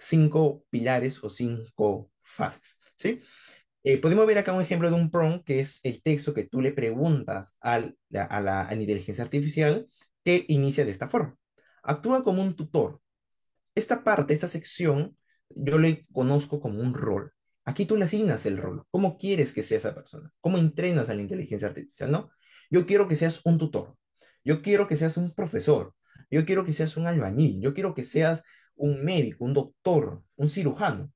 cinco pilares o cinco fases, ¿sí? Eh, podemos ver acá un ejemplo de un prompt, que es el texto que tú le preguntas a, la, a la inteligencia artificial, que inicia de esta forma. Actúa como un tutor. Esta parte, esta sección, yo le conozco como un rol. Aquí tú le asignas el rol. ¿Cómo quieres que sea esa persona? ¿Cómo entrenas a la inteligencia artificial? ¿No? Yo quiero que seas un tutor. Yo quiero que seas un profesor. Yo quiero que seas un albañil. Yo quiero que seas un médico, un doctor, un cirujano,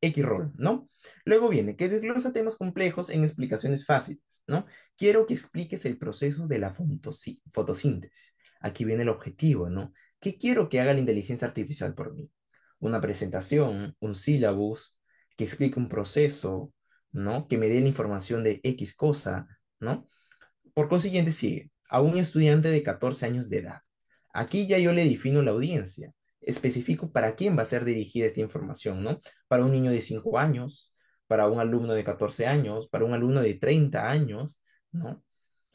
X rol, ¿no? Luego viene que desglosa temas complejos en explicaciones fáciles, ¿no? Quiero que expliques el proceso de la fotosíntesis. Aquí viene el objetivo, ¿no? ¿Qué quiero que haga la inteligencia artificial por mí? Una presentación, un sílabus, que explique un proceso, ¿no? Que me dé la información de X cosa, ¿no? Por consiguiente, sigue a un estudiante de 14 años de edad. Aquí ya yo le defino la audiencia específico para quién va a ser dirigida esta información, ¿no? Para un niño de 5 años, para un alumno de 14 años, para un alumno de 30 años, ¿no?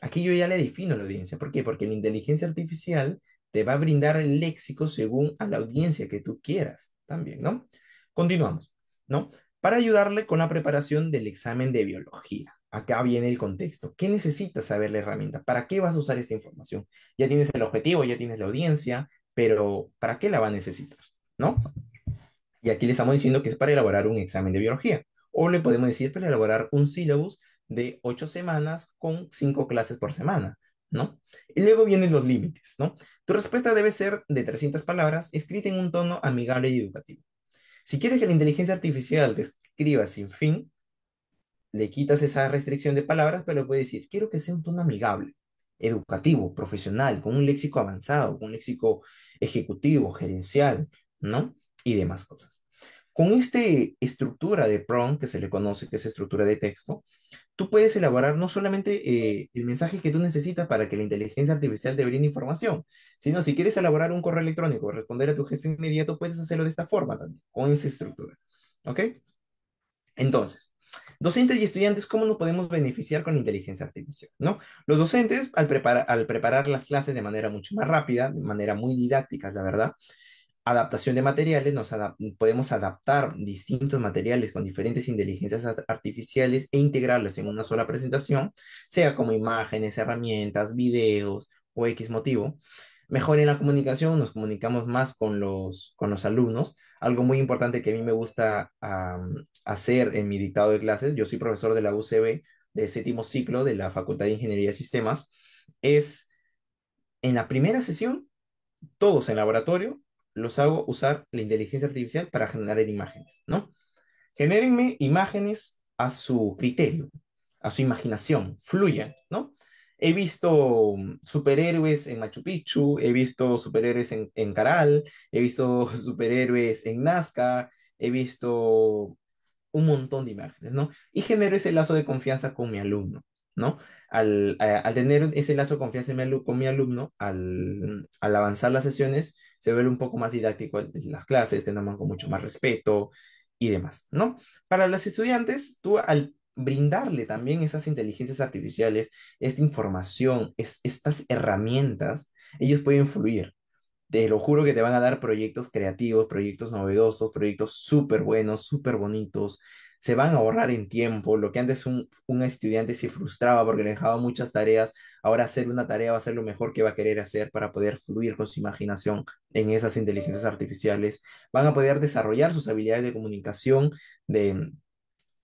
Aquí yo ya le defino la audiencia. ¿Por qué? Porque la inteligencia artificial te va a brindar el léxico según a la audiencia que tú quieras también, ¿no? Continuamos, ¿no? Para ayudarle con la preparación del examen de biología. Acá viene el contexto. ¿Qué necesitas saber la herramienta? ¿Para qué vas a usar esta información? Ya tienes el objetivo, ya tienes la audiencia, pero ¿para qué la va a necesitar? ¿No? Y aquí le estamos diciendo que es para elaborar un examen de biología. O le podemos decir para elaborar un syllabus de ocho semanas con cinco clases por semana, ¿no? Y luego vienen los límites, ¿no? Tu respuesta debe ser de 300 palabras, escrita en un tono amigable y educativo. Si quieres que la inteligencia artificial te escriba sin fin, le quitas esa restricción de palabras, pero puedes decir, quiero que sea un tono amigable, educativo, profesional, con un léxico avanzado, con un léxico ejecutivo, gerencial, ¿no? Y demás cosas. Con esta estructura de PROM, que se le conoce, que es estructura de texto, tú puedes elaborar no solamente eh, el mensaje que tú necesitas para que la inteligencia artificial te brinde información, sino si quieres elaborar un correo electrónico, responder a tu jefe inmediato, puedes hacerlo de esta forma también, con esa estructura. ¿Ok? Entonces, Docentes y estudiantes, ¿cómo nos podemos beneficiar con inteligencia artificial? ¿no? Los docentes, al, preparar las clases de manera mucho más rápida, de manera muy didáctica, la verdad, adaptación de materiales, nos podemos adaptar distintos materiales con diferentes inteligencias artificiales e integrarlos en una sola presentación, sea como imágenes, herramientas, videos o X motivo mejor en la comunicación, nos comunicamos más con los, con los alumnos. Algo muy importante que a mí me gusta hacer en mi dictado de clases, yo soy profesor de la UCB de séptimo ciclo de la Facultad de Ingeniería de Sistemas, es en la primera sesión, todos en laboratorio, los hago usar la inteligencia artificial para generar imágenes, ¿no? Genérenme imágenes a su criterio, a su imaginación, fluyan, ¿no? He visto superhéroes en Machu Picchu, he visto superhéroes en, en Caral, he visto superhéroes en Nazca, he visto un montón de imágenes, ¿no? Y genero ese lazo de confianza con mi alumno, ¿no? Al, eh, tener ese lazo de confianza con mi alumno, al, avanzar las sesiones, se vuelve un poco más didáctico las clases, tenemos con mucho más respeto y demás, ¿no? Para los estudiantes, tú al brindarle también esas inteligencias artificiales, esta información, es, estas herramientas, ellos pueden fluir. Te lo juro que te van a dar proyectos creativos, proyectos novedosos, proyectos súper buenos, súper bonitos. Se van a ahorrar en tiempo. Lo que antes un, un estudiante se frustraba porque le dejaba muchas tareas, ahora hacer una tarea va a ser lo mejor que va a querer hacer para poder fluir con su imaginación en esas inteligencias artificiales. Van a poder desarrollar sus habilidades de comunicación, de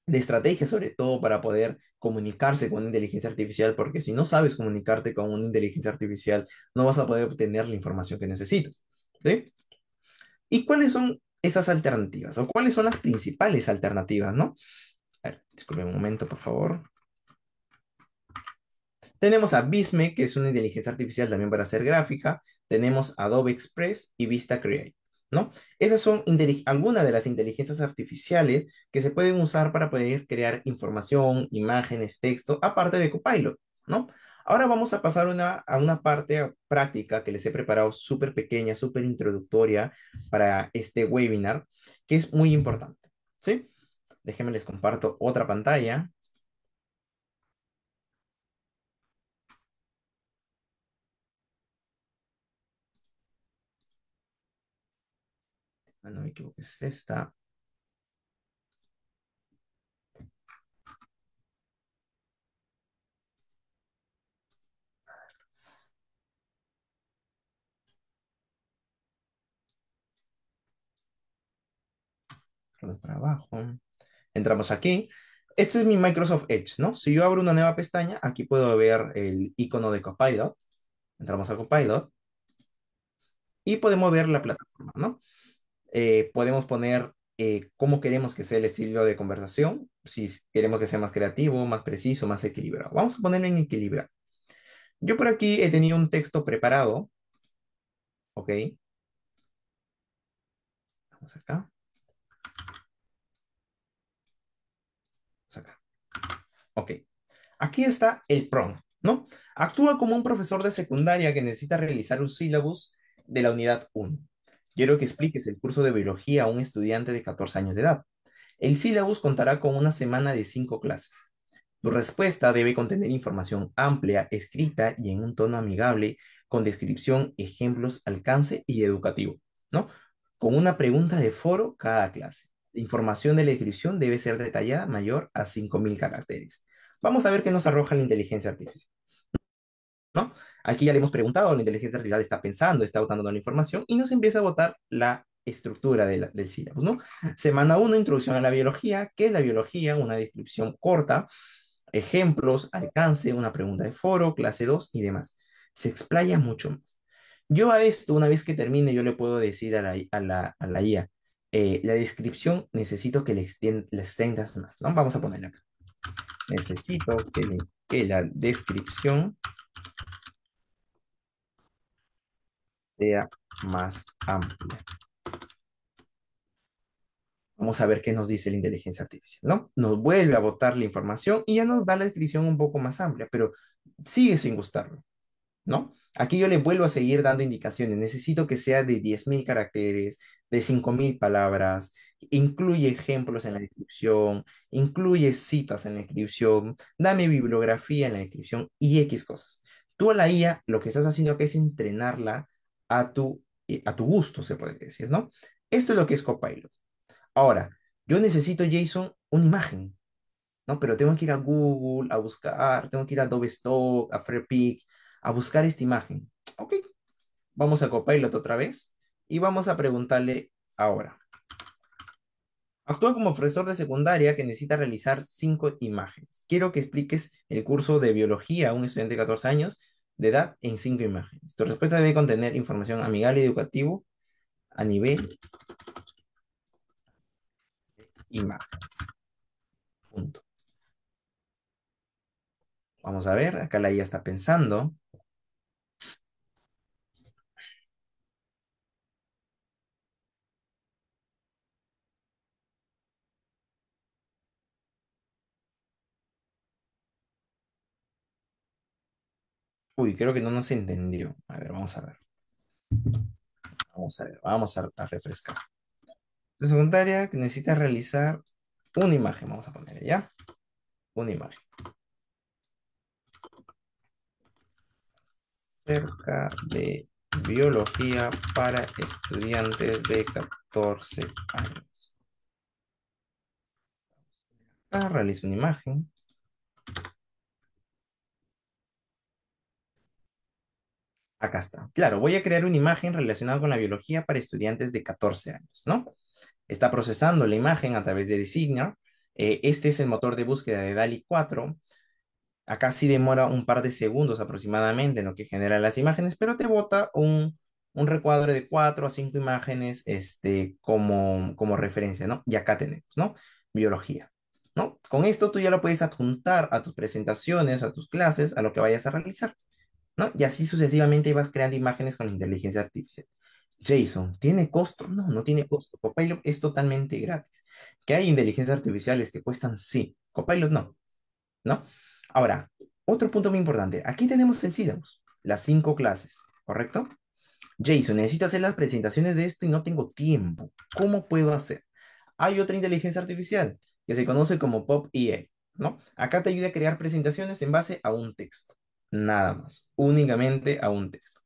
de estrategia, sobre todo para poder comunicarse con inteligencia artificial, porque si no sabes comunicarte con una inteligencia artificial, no vas a poder obtener la información que necesitas. ¿sí? ¿Y cuáles son esas alternativas? ¿O cuáles son las principales alternativas, no? A ver, disculpe un momento, por favor. Tenemos a Bisme, que es una inteligencia artificial también para hacer gráfica. Tenemos Adobe Express y Vista Create. ¿no? Esas son algunas de las inteligencias artificiales que se pueden usar para poder crear información, imágenes, texto, aparte de Copilot, ¿no? Ahora vamos a pasar a una parte práctica que les he preparado súper pequeña, súper introductoria para este webinar, que es muy importante, ¿sí? Déjenme les comparto otra pantalla. no me equivoco, es esta. para Entramos aquí. Este es mi Microsoft Edge, ¿no? Si yo abro una nueva pestaña, aquí puedo ver el icono de Copilot. Entramos a Copilot. Y podemos ver la plataforma, ¿no? Eh, podemos poner eh, cómo queremos que sea el estilo de conversación, si queremos que sea más creativo, más preciso, más equilibrado. Vamos a ponerlo en equilibrado. Yo por aquí he tenido un texto preparado, ¿ok? Vamos acá. Vamos acá. Ok. Aquí está el prompt, ¿no? Actúa como un profesor de secundaria que necesita realizar un sílabus de la unidad 1. Quiero que expliques el curso de biología a un estudiante de 14 años de edad. El sílabus contará con una semana de cinco clases. Tu respuesta debe contener información amplia, escrita y en un tono amigable, con descripción, ejemplos, alcance y educativo, ¿no? Con una pregunta de foro cada clase. La información de la descripción debe ser detallada mayor a 5.000 caracteres. Vamos a ver qué nos arroja la inteligencia artificial. Aquí ya le hemos preguntado, la inteligencia artificial está pensando, está votando la información y nos empieza a votar la estructura del sílabus, ¿no? Semana 1, introducción a la biología. ¿Qué es la biología? Una descripción corta, ejemplos, alcance, una pregunta de foro, clase 2 y demás. Se explaya mucho más. Yo a esto, una vez que termine, yo le puedo decir a la, la, IA, eh, la descripción necesito que la extendas más, ¿no? Vamos a ponerla acá. Necesito que, que la descripción sea más amplia. Vamos a ver qué nos dice la inteligencia artificial, ¿no? Nos vuelve a botar la información y ya nos da la descripción un poco más amplia, pero sigue sin gustarlo ¿no? Aquí yo le vuelvo a seguir dando indicaciones. Necesito que sea de 10.000 caracteres, de 5.000 palabras, incluye ejemplos en la descripción, incluye citas en la descripción, dame bibliografía en la descripción y X cosas. Tú a la IA lo que estás haciendo es entrenarla a tu, eh, a tu gusto, se puede decir, ¿no? Esto es lo que es Copilot. Ahora, yo necesito, Jason, una imagen, ¿no? Pero tengo que ir a Google a buscar, tengo que ir a Adobe Stock, a Freepik, a buscar esta imagen. Ok, vamos a Copilot otra vez y vamos a preguntarle ahora. Actúa como profesor de secundaria que necesita realizar cinco imágenes. Quiero que expliques el curso de biología a un estudiante de 14 años de edad en cinco imágenes. Tu respuesta debe contener información amigable y educativo a nivel de imágenes. Punto. Vamos a ver, acá la IA está pensando. Uy, creo que no nos entendió. A ver, vamos a ver. Vamos a ver, vamos a, refrescar. La secundaria que necesita realizar una imagen, vamos a poner ya. Una imagen. Cerca de biología para estudiantes de 14 años. Acá realizo una imagen. acá está. Claro, voy a crear una imagen relacionada con la biología para estudiantes de 14 años, ¿no? Está procesando la imagen a través de Designer. Eh, este es el motor de búsqueda de DALI 4. Acá sí demora un par de segundos aproximadamente en lo que genera las imágenes, pero te bota un, recuadro de cuatro a 5 imágenes este, como, como referencia, ¿no? Y acá tenemos, ¿no? Biología. ¿No? Con esto tú ya lo puedes adjuntar a tus presentaciones, a tus clases, a lo que vayas a realizar. Y así sucesivamente vas creando imágenes con inteligencia artificial. Jason ¿tiene costo? No, no tiene costo. Copilot es totalmente gratis. ¿Que hay inteligencias artificiales que cuestan? Sí. Copilot no. ¿No? Ahora, otro punto muy importante. Aquí tenemos el las cinco clases, ¿correcto? Jason, necesito hacer las presentaciones de esto y no tengo tiempo. ¿Cómo puedo hacer? Hay otra inteligencia artificial que se conoce como pop ¿no? Acá te ayuda a crear presentaciones en base a un texto nada más, únicamente a un texto.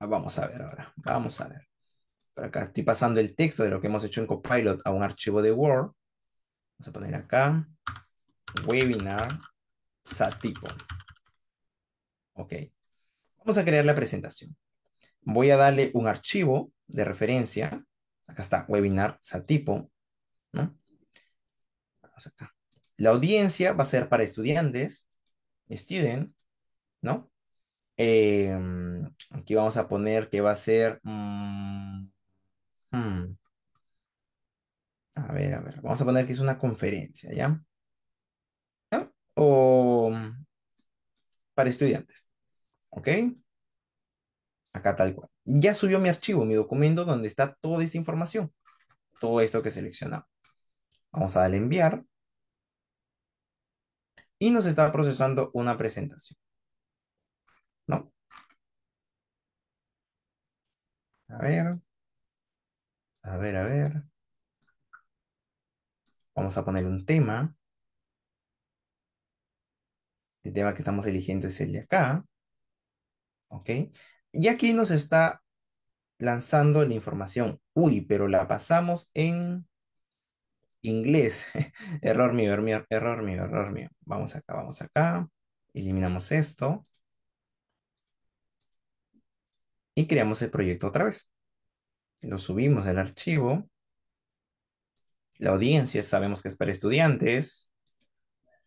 Ah, vamos a ver ahora, vamos a ver. Por acá estoy pasando el texto de lo que hemos hecho en Copilot a un archivo de Word. Vamos a poner acá, webinar satipo. Ok. Vamos a crear la presentación. Voy a darle un archivo de referencia. Acá está, webinar satipo. Vamos acá. La audiencia va a ser para estudiantes student, ¿no? Em, aquí vamos a poner que va a ser... Mm, hmm. a ver, a ver, vamos a poner que es una conferencia, ¿ya? ¿Ya? O mm, para estudiantes, ¿ok? Acá tal cual. Ya subió mi archivo, mi documento donde está toda esta información, todo esto que seleccionamos. Vamos a darle enviar y nos está procesando una presentación. ¿No? A ver. A ver, a ver. Vamos a poner un tema. El tema que estamos eligiendo es el de acá. ¿Ok? Y aquí nos está lanzando la información. Uy, pero la pasamos en inglés. error mío, error mío, error mío, error mío. Vamos acá, vamos acá. Eliminamos esto. Y creamos el proyecto otra vez. Lo subimos al archivo. La audiencia sabemos que es para estudiantes,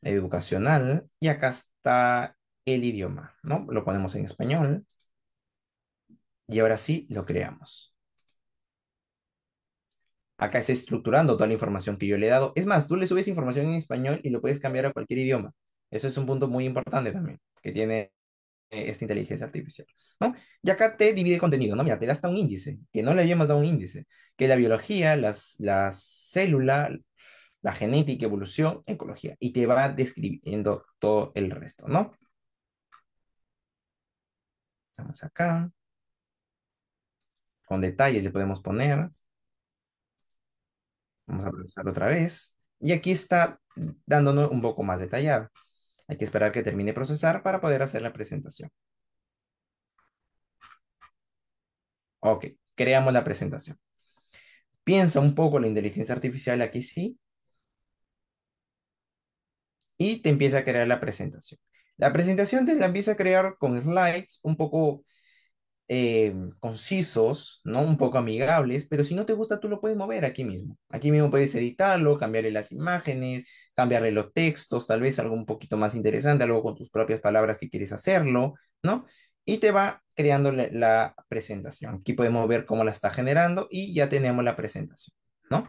educacional, y acá está el idioma, ¿no? Lo ponemos en español. Y ahora sí, lo creamos acá está estructurando toda la información que yo le he dado. Es más, tú le subes información en español y lo puedes cambiar a cualquier idioma. Eso es un punto muy importante también que tiene eh, esta inteligencia artificial, ¿no? Y acá te divide contenido, ¿no? Mira, te da hasta un índice, que no le habíamos dado un índice, que la biología, las, la célula, la genética, evolución, ecología, y te va describiendo todo el resto, ¿no? Vamos acá. Con detalles le podemos poner. Vamos a procesar otra vez. Y aquí está dándonos un poco más detallado. Hay que esperar que termine de procesar para poder hacer la presentación. Ok, creamos la presentación. Piensa un poco la inteligencia artificial aquí sí. Y te empieza a crear la presentación. La presentación te la empieza a crear con slides un poco Em, concisos, ¿no? Un poco amigables, pero si no te gusta, tú lo puedes mover aquí mismo. Aquí mismo puedes editarlo, cambiarle las imágenes, cambiarle los textos, tal vez algo un poquito más interesante, algo con tus propias palabras que quieres hacerlo, ¿no? Y te va creando la, presentación. Aquí podemos ver cómo la está generando y ya tenemos la presentación, ¿no?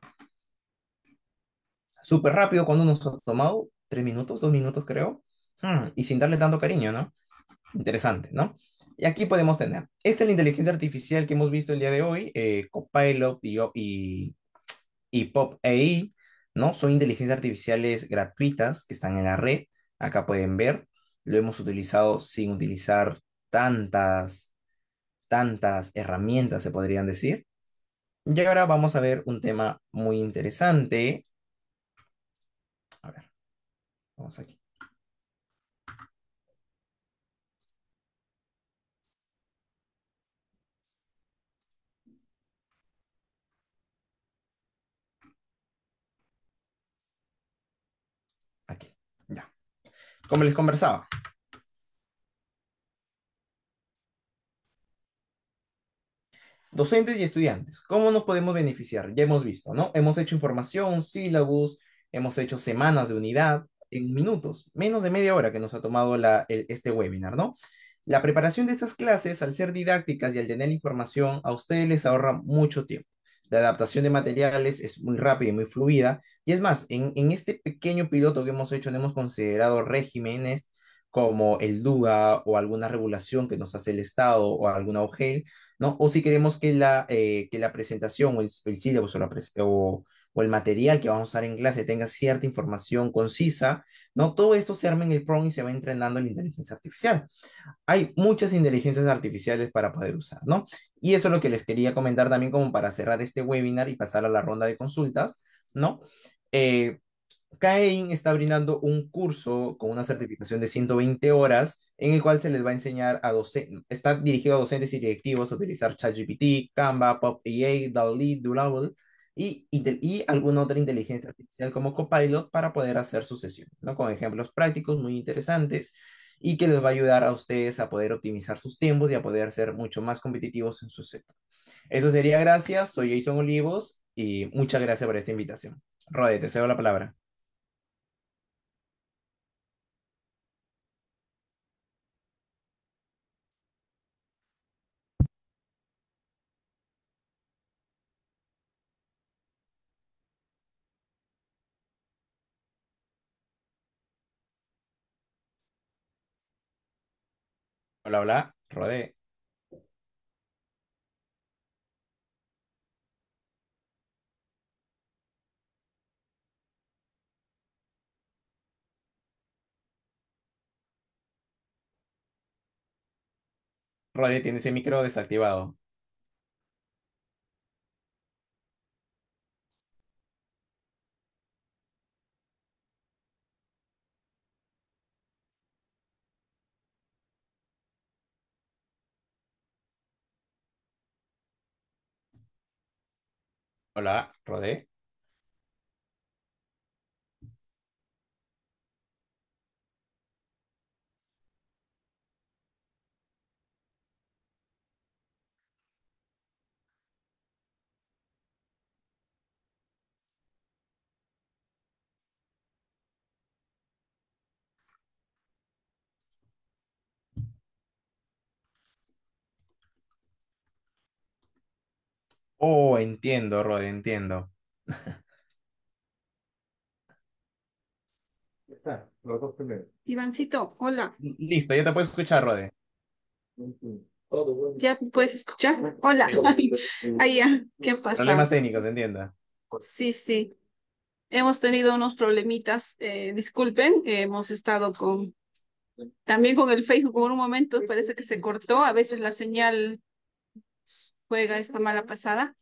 Súper rápido, cuando nos ha tomado tres minutos, dos minutos creo, hmm, y sin darle tanto cariño, ¿no? Interesante, ¿no? Y aquí podemos tener, esta es la inteligencia artificial que hemos visto el día de hoy, eh, Copilot y, y, Pop AI, ¿no? Son inteligencias artificiales gratuitas que están en la red, acá pueden ver, lo hemos utilizado sin utilizar tantas, tantas herramientas, se podrían decir. Y ahora vamos a ver un tema muy interesante. A ver, vamos aquí. como les conversaba. Docentes y estudiantes, ¿cómo nos podemos beneficiar? Ya hemos visto, ¿no? Hemos hecho información, sílabus, hemos hecho semanas de unidad en minutos, menos de media hora que nos ha tomado este webinar, ¿no? La preparación de estas clases, al ser didácticas y al tener información, a ustedes les ahorra mucho tiempo la adaptación de materiales es muy rápida y muy fluida. Y es más, en, este pequeño piloto que hemos hecho, no hemos considerado regímenes como el DUGA o alguna regulación que nos hace el Estado o alguna OGEL, ¿no? O si queremos que la, eh, que la presentación o el, el o, la o o el material que vamos a usar en clase tenga cierta información concisa, ¿no? Todo esto se arma en el PROM y se va entrenando en inteligencia artificial. Hay muchas inteligencias artificiales para poder usar, ¿no? Y eso es lo que les quería comentar también como para cerrar este webinar y pasar a la ronda de consultas, ¿no? Eh, CAEIN está brindando un curso con una certificación de 120 horas en el cual se les va a enseñar a docentes, está dirigido a docentes y directivos a utilizar ChatGPT, Canva, PopEA, DALL-E, y, y, alguna otra inteligencia artificial como Copilot para poder hacer su sesión, ¿no? Con ejemplos prácticos muy interesantes y que les va a ayudar a ustedes a poder optimizar sus tiempos y a poder ser mucho más competitivos en su sector. Eso sería gracias, soy Jason Olivos y muchas gracias por esta invitación. Rode, te cedo la palabra. Hola, Rode. Rode, tienes el micro desactivado. Hola, Rodé. Oh, entiendo, Rode, entiendo. Está, los dos Ivancito, hola. Listo, ya te puedes escuchar, Rode. ¿Ya puedes escuchar? Hola. ahí ya, ¿qué Problemas técnicos, entienda. Sí, sí. Hemos tenido unos problemitas, eh, disculpen, hemos estado con, también con el Facebook por un momento, parece que se cortó, a veces la señal juega esta mala pasada.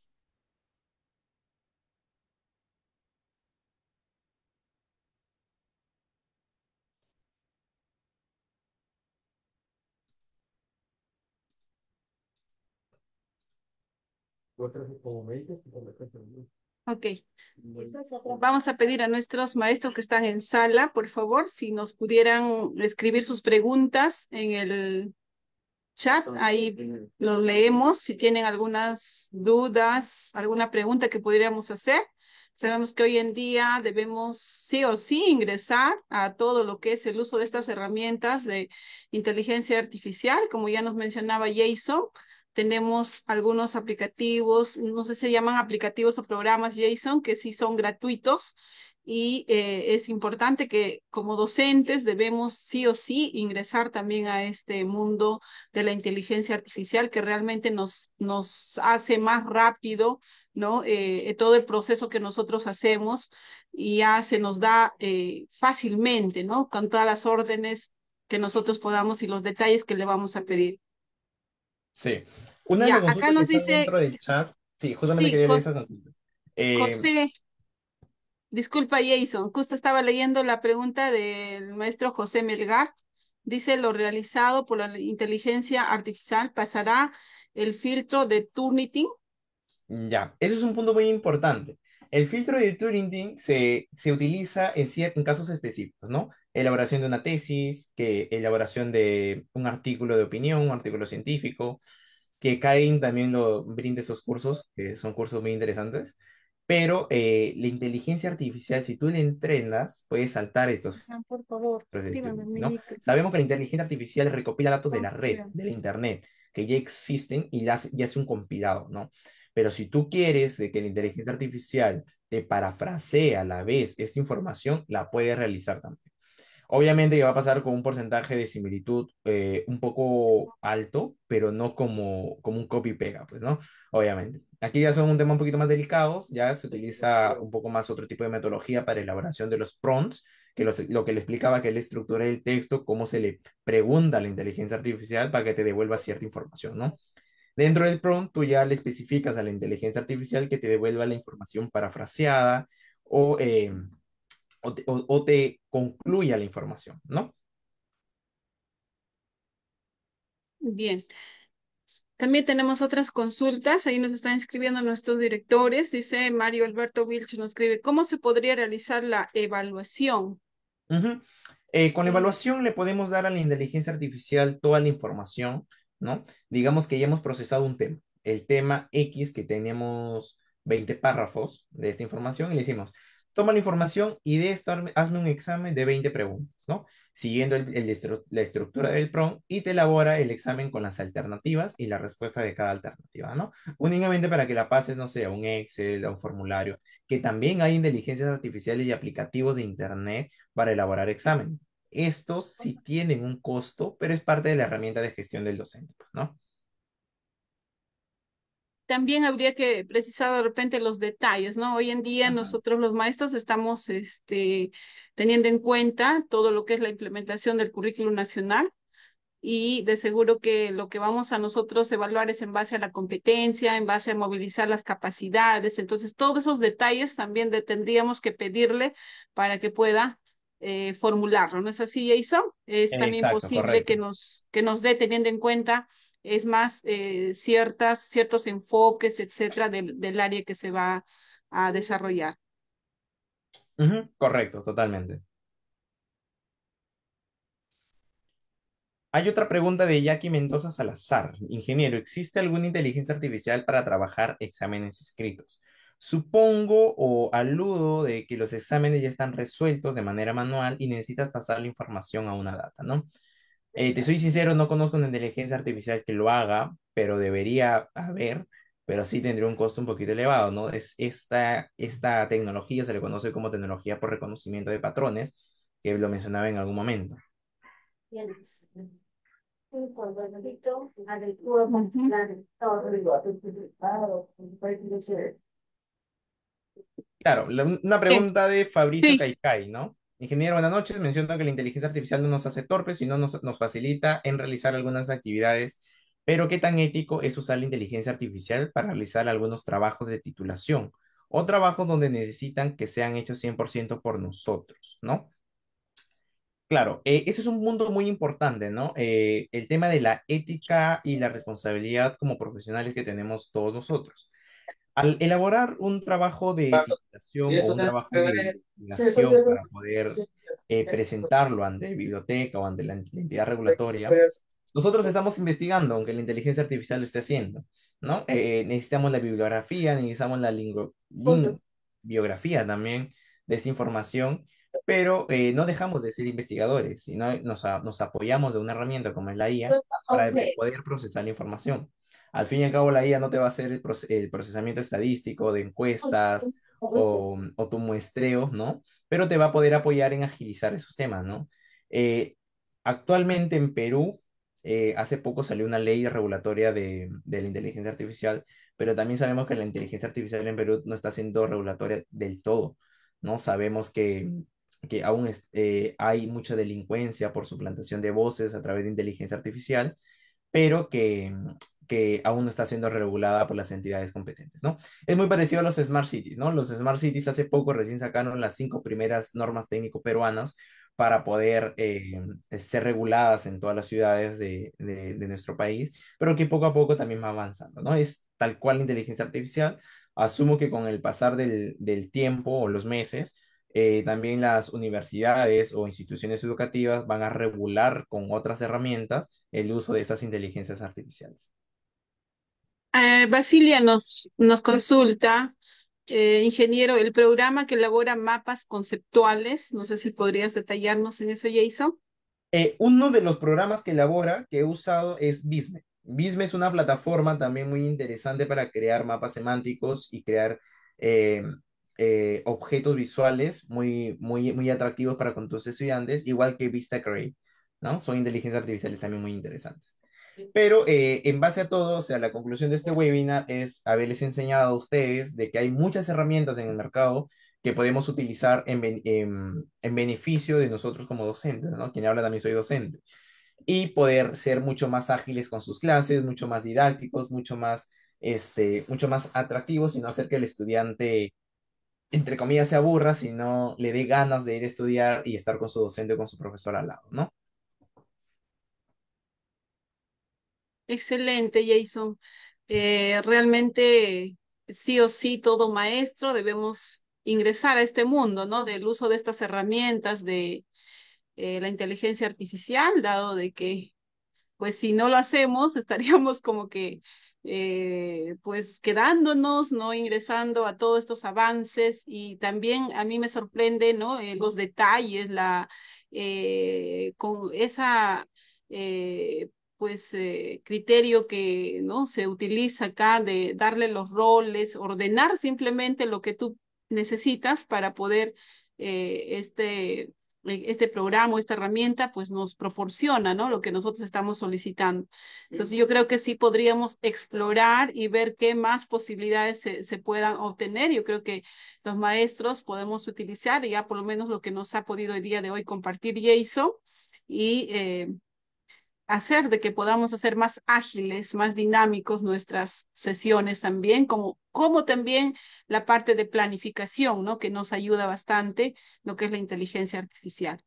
Ok. Vamos a pedir a nuestros maestros que están en sala, por favor, si nos pudieran escribir sus preguntas en el chat, ahí los leemos. Si tienen algunas dudas, alguna pregunta que pudiéramos hacer, sabemos que hoy en día debemos sí o sí ingresar a todo lo que es el uso de estas herramientas de inteligencia artificial, como ya nos mencionaba Jason. Tenemos algunos aplicativos, no sé si se llaman aplicativos o programas, Jason, que sí son gratuitos y eh, es importante que como docentes debemos sí o sí ingresar también a este mundo de la inteligencia artificial que realmente nos, nos hace más rápido ¿no? Eh, eh, todo el proceso que nosotros hacemos y ya se nos da fácilmente, ¿no? Con todas las órdenes que nosotros podamos y los detalles que le vamos a pedir. Sí. Una acá nos dice... Sí, justamente quería Disculpa, Jason. Justo estaba leyendo la pregunta del maestro José Melgar. Dice, lo realizado por la inteligencia artificial pasará el filtro de Turnitin. Ya, eso es un punto muy importante. El filtro de Turnitin se, se utiliza en, casos específicos, ¿no? Elaboración de una tesis, que elaboración de un artículo de opinión, un artículo científico, que Kain también lo brinde esos cursos, que son cursos muy interesantes. Pero eh, la inteligencia artificial, si tú la entrenas, puedes saltar estos. Ah, por favor, Sabemos que la inteligencia artificial recopila datos de la red, de internet, que ya existen y ya hace un compilado, ¿no? Pero si tú quieres de que la inteligencia artificial te parafrasee a la vez esta información, la puedes realizar también. Obviamente ya va a pasar con un porcentaje de similitud eh, un poco alto, pero no como, como un copy-pega, pues, ¿no? Obviamente. Aquí ya son un tema un poquito más delicados, ya se utiliza un poco más otro tipo de metodología para elaboración de los prompts, que lo que le explicaba que es la estructura del texto, cómo se le pregunta a la inteligencia artificial para que te devuelva cierta información, ¿no? Dentro del prompt, tú ya le especificas a la inteligencia artificial que te devuelva la información parafraseada o... Eh, o te, concluya la información, ¿no? Bien. También tenemos otras consultas, ahí nos están escribiendo nuestros directores, dice Mario Alberto Wilch, nos escribe, ¿cómo se podría realizar la evaluación? Eh, con la evaluación le podemos dar a la inteligencia artificial toda la información, ¿no? Digamos que ya hemos procesado un tema, el tema X que tenemos 20 párrafos de esta información y le decimos, Toma la información y de esto hazme un examen de 20 preguntas, ¿no? Siguiendo la estructura del PROM y te elabora el examen con las alternativas y la respuesta de cada alternativa, ¿no? Únicamente para que la pases, no sé, a un Excel, a un formulario, que también hay inteligencias artificiales y aplicativos de Internet para elaborar exámenes. Estos sí tienen un costo, pero es parte de la herramienta de gestión del docente, pues, ¿no? también habría que precisar de repente los detalles, ¿no? Hoy en día nosotros los maestros estamos este, teniendo en cuenta todo lo que es la implementación del currículo nacional y de seguro que lo que vamos a nosotros evaluar es en base a la competencia, en base a movilizar las capacidades, entonces todos esos detalles también tendríamos que pedirle para que pueda eh, formularlo, ¿no es así, Jason? Es también posible que nos, que nos dé teniendo en cuenta es más eh, ciertas, ciertos enfoques, etcétera, del, área que se va a desarrollar. Correcto, totalmente. Hay otra pregunta de Jackie Mendoza Salazar. Ingeniero, ¿existe alguna inteligencia artificial para trabajar exámenes escritos? Supongo o aludo de que los exámenes ya están resueltos de manera manual y necesitas pasar la información a una data, ¿no? Eh, te soy sincero, no conozco una inteligencia artificial que lo haga, pero debería haber, pero sí tendría un costo un poquito elevado, ¿no? Es esta, esta tecnología se le conoce como tecnología por reconocimiento de patrones, que lo mencionaba en algún momento. Claro, una pregunta de Fabricio Caicay, ¿no? Ingeniero, buenas noches. Menciono que la inteligencia artificial no nos hace torpes, sino nos, nos facilita en realizar algunas actividades, pero ¿qué tan ético es usar la inteligencia artificial para realizar algunos trabajos de titulación o trabajos donde necesitan que sean hechos 100% por nosotros, ¿no? Claro, eh, ese es un mundo muy importante, ¿no? Eh, el tema de la ética y la responsabilidad como profesionales que tenemos todos nosotros al elaborar un trabajo de titulación o un trabajo de investigación para poder eh, presentarlo ante biblioteca o ante la entidad regulatoria, nosotros estamos investigando, aunque la inteligencia artificial lo esté haciendo, ¿no? Eh, necesitamos la bibliografía, necesitamos la biografía también de esta información, pero eh, no dejamos de ser investigadores, sino nos, nos apoyamos de una herramienta como es la IA para poder procesar la información al fin y al cabo la IA no te va a hacer el, procesamiento estadístico de encuestas o, mm, o, tu muestreo, ¿no? Pero te va a poder apoyar en agilizar esos temas, ¿no? Eh, actualmente en Perú, eh, hace poco salió una ley regulatoria de, la inteligencia artificial, pero también sabemos que la inteligencia artificial en Perú no está siendo regulatoria del todo, ¿no? Sabemos que que aún eh, hay mucha delincuencia por suplantación de voces a través de inteligencia artificial, pero que que aún no está siendo regulada por las entidades competentes, ¿no? Es muy parecido a los Smart Cities, ¿no? Los Smart Cities hace poco recién sacaron las cinco primeras normas técnico-peruanas para poder eh, ser reguladas en todas las ciudades de, nuestro país, pero que poco a poco también va avanzando, ¿no? Es tal cual la inteligencia artificial. Asumo que con el pasar del, tiempo o los meses, eh, también las universidades o instituciones educativas van a regular con otras herramientas el uso de esas inteligencias artificiales. Eh, Basilia nos, nos consulta, eh, ingeniero, el programa que elabora mapas conceptuales, no sé si podrías detallarnos en eso, Jason. Eh, uno de los programas que elabora, que he usado, es Bisme. Bisme es una plataforma también muy interesante para crear mapas semánticos y crear objetos visuales muy, muy, muy atractivos para con tus estudiantes, igual que Vista ¿no? Son inteligencias artificiales también muy interesantes. Pero eh, en base a todo, o sea, la conclusión de este webinar es haberles enseñado a ustedes de que hay muchas herramientas en el mercado que podemos utilizar en, beneficio de nosotros como docentes, ¿no? Quien habla también soy docente. Y poder ser mucho más ágiles con sus clases, mucho más didácticos, mucho más, este, mucho más atractivos y no hacer que el estudiante entre comillas, se aburra, sino le dé ganas de ir a estudiar y estar con su docente o con su profesor al lado, ¿no? Excelente, Jason. Eh, realmente, sí o sí, todo maestro debemos ingresar a este mundo, ¿no? Del uso de estas herramientas de eh, la inteligencia artificial, dado de que, pues si no lo hacemos, estaríamos como que, eh, pues quedándonos, ¿no? Ingresando a todos estos avances y también a mí me sorprende, ¿no? los detalles, la, con esa pues, eh, criterio que ¿no? se utiliza acá de darle los roles, ordenar simplemente lo que tú necesitas para poder eh, este, eh, este programa, esta herramienta, pues nos proporciona, ¿no? Lo que nosotros estamos solicitando. Entonces, yo creo que sí podríamos explorar y ver qué más posibilidades se, puedan obtener. Yo creo que los maestros podemos utilizar ya por lo menos lo que nos ha podido el día de hoy compartir Jason y hacer de que podamos hacer más ágiles, más dinámicos nuestras sesiones también, como, como también la parte de planificación, ¿no? Que nos ayuda bastante lo que es la inteligencia artificial,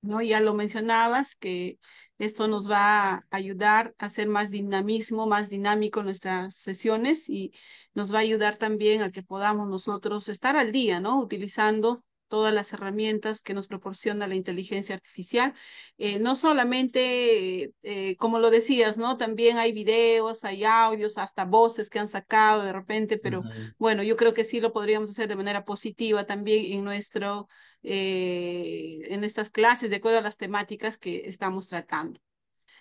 ¿no? Ya lo mencionabas, que esto nos va a ayudar a hacer más dinamismo, más dinámico nuestras sesiones y nos va a ayudar también a que podamos nosotros estar al día, ¿no? Utilizando todas las herramientas que nos proporciona la inteligencia artificial. Eh, no solamente, eh, como lo decías, ¿no? También hay videos, hay audios, hasta voces que han sacado de repente, pero bueno, yo creo que sí lo podríamos hacer de manera positiva también en nuestro, eh, en estas clases, de acuerdo a las temáticas que estamos tratando.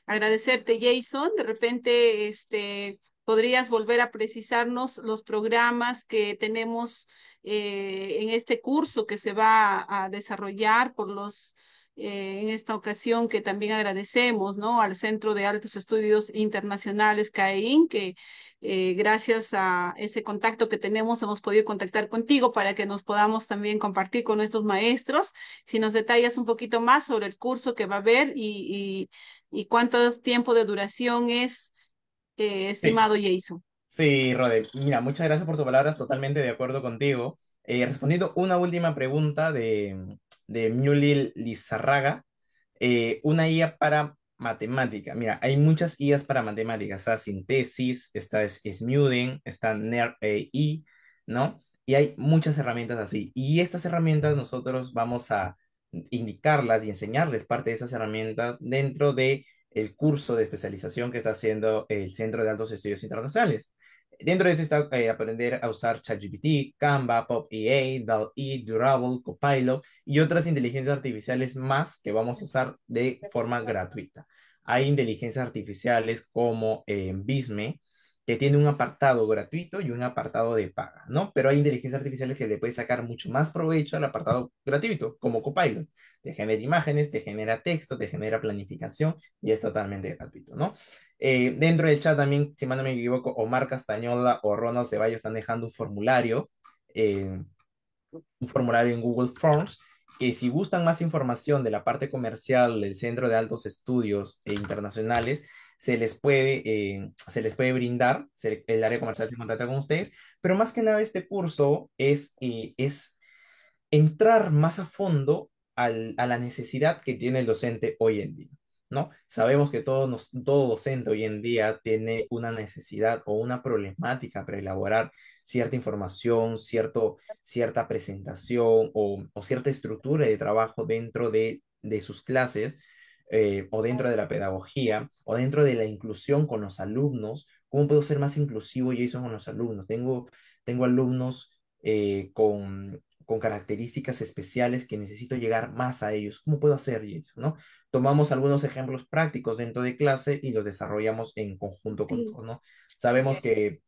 Agradecerte, Jason. De repente, este, podrías volver a precisarnos los programas que tenemos eh, en este curso que se va a desarrollar por los eh, en esta ocasión que también agradecemos ¿no? al Centro de Altos Estudios Internacionales CAEIN, que eh, gracias a ese contacto que tenemos hemos podido contactar contigo para que nos podamos también compartir con nuestros maestros. Si nos detallas un poquito más sobre el curso que va a haber y, cuánto tiempo de duración es, estimado Jason. Sí, Rode, mira, muchas gracias por tus palabras, totalmente de acuerdo contigo. Eh, respondiendo una última pregunta de, de Lizarraga, eh, una IA para matemática. Mira, hay muchas IAs para matemáticas, está Sintesis, está Smuden, está NERP-AI, e ¿no? Y hay muchas herramientas así. Y estas herramientas nosotros vamos a indicarlas y enseñarles parte de esas herramientas dentro de el curso de especialización que está haciendo el Centro de Altos Estudios Internacionales. Dentro de esto está eh, aprender a usar ChatGPT, Canva, PopEA, DAL-E, Durable, Copilot y otras inteligencias artificiales más que vamos a usar de forma gratuita. Hay inteligencias artificiales como Bisme, eh, que tiene un apartado gratuito y un apartado de paga, ¿no? Pero hay inteligencias artificiales que le puedes sacar mucho más provecho al apartado gratuito, como Copilot. Te genera imágenes, te genera texto, te genera planificación y es totalmente gratuito, ¿no? Eh, dentro del chat también, si no me equivoco, Omar Castañola o Ronald Ceballos están dejando un formulario, eh, un formulario en Google Forms, que si gustan más información de la parte comercial del Centro de Altos Estudios e Internacionales, se les puede, eh, brindar, el área comercial se contacta con ustedes, pero más que nada este curso es, es entrar más a fondo a la necesidad que tiene el docente hoy en día. Sabemos que todo, todo docente hoy en día tiene una necesidad o una problemática para elaborar cierta información, cierto, cierta presentación o, cierta estructura de trabajo dentro de, sus clases eh, o dentro de la pedagogía o dentro de la inclusión con los alumnos. ¿Cómo puedo ser más inclusivo, eso con los alumnos? Tengo, tengo alumnos eh, con con características especiales que necesito llegar más a ellos. ¿Cómo puedo hacer eso? ¿no? Tomamos algunos ejemplos prácticos dentro de clase y los desarrollamos en conjunto con todos. ¿no? Sabemos que,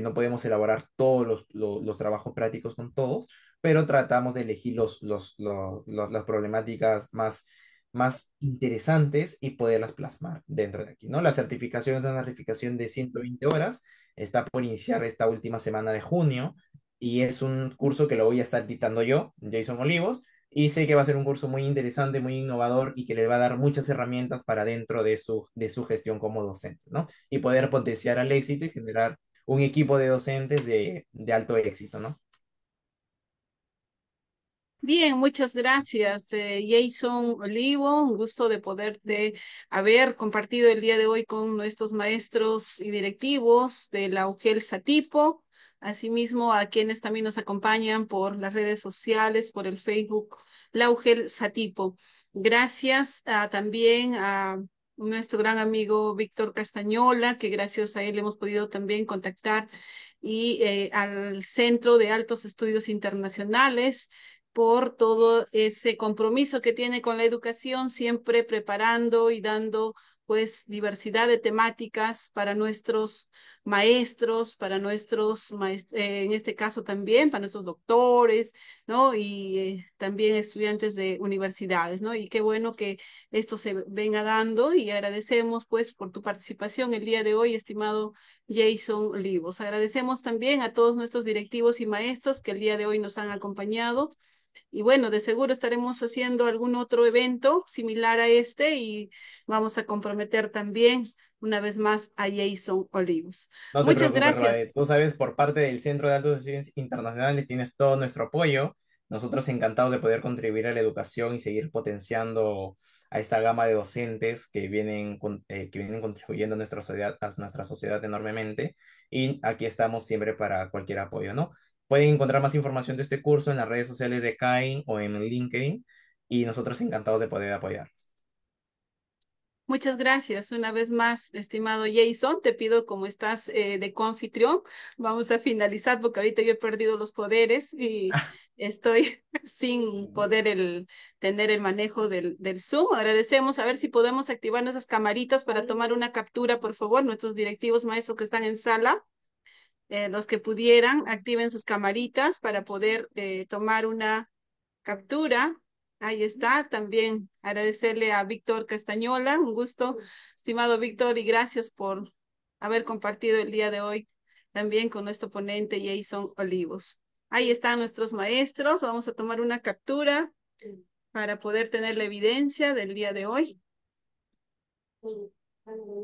no podemos elaborar todos los, trabajos prácticos con todos, pero tratamos de elegir los, las problemáticas más, más interesantes y poderlas plasmar dentro de aquí, ¿no? La certificación es una certificación de 120 horas, está por iniciar esta última semana de junio, y es un curso que lo voy a estar dictando yo, Jason Olivos, y sé que va a ser un curso muy interesante, muy innovador y que le va a dar muchas herramientas para dentro de su, de su gestión como docente, ¿no? Y poder potenciar al éxito y generar un equipo de docentes de, alto éxito, ¿no? Bien, muchas gracias, eh, Jason Olivo. Un gusto de poder de haber compartido el día de hoy con nuestros maestros y directivos de la UGEL Satipo. Asimismo, a quienes también nos acompañan por las redes sociales, por el Facebook, Laugel Satipo. Gracias ah, también a nuestro gran amigo Víctor Castañola, que gracias a él hemos podido también contactar, y eh, al Centro de Altos Estudios Internacionales por todo ese compromiso que tiene con la educación, siempre preparando y dando pues diversidad de temáticas para nuestros maestros, para nuestros, eh, en este caso también, para nuestros doctores, ¿no? Y eh, también estudiantes de universidades, ¿no? Y qué bueno que esto se venga dando y agradecemos pues por tu participación el día de hoy, estimado Jason Olivos. Agradecemos también a todos nuestros directivos y maestros que el día de hoy nos han acompañado. Y bueno, de seguro estaremos haciendo algún otro evento similar a este y vamos a comprometer también una vez más a Jason Olivos. Muchas gracias. Tú sabes, por parte del Centro de Altos Estudios Internacionales tienes todo nuestro apoyo. Nosotros encantados de poder contribuir a la educación y seguir potenciando a esta gama de docentes que vienen, eh, que vienen contribuyendo a nuestra, a nuestra sociedad enormemente. Y aquí estamos siempre para cualquier apoyo, ¿no? Pueden encontrar más información de este curso en las redes sociales de CAIN o en LinkedIn y nosotros encantados de poder apoyarlos. Muchas gracias una vez más, estimado Jason. Te pido, como estás eh, de confitrio, vamos a finalizar porque ahorita yo he perdido los poderes y estoy sin poder el, tener el manejo del, del Zoom. Agradecemos a ver si podemos activar nuestras camaritas para tomar una captura, por favor, nuestros directivos maestros que están en sala. Eh, los que pudieran activen sus camaritas para poder eh, tomar una captura. Ahí está. También agradecerle a Víctor Castañola. Un gusto, estimado Víctor, y gracias por haber compartido el día de hoy también con nuestro ponente Jason Olivos. Ahí están nuestros maestros. Vamos a tomar una captura para poder tener la evidencia del día de hoy.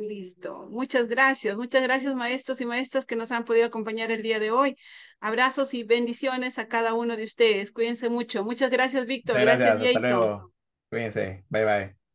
Listo. Muchas gracias. Muchas gracias, maestros y maestras que nos han podido acompañar el día de hoy. Abrazos y bendiciones a cada uno de ustedes. Cuídense mucho. Muchas gracias, Víctor. Gracias, Jason. Cuídense. Bye, bye.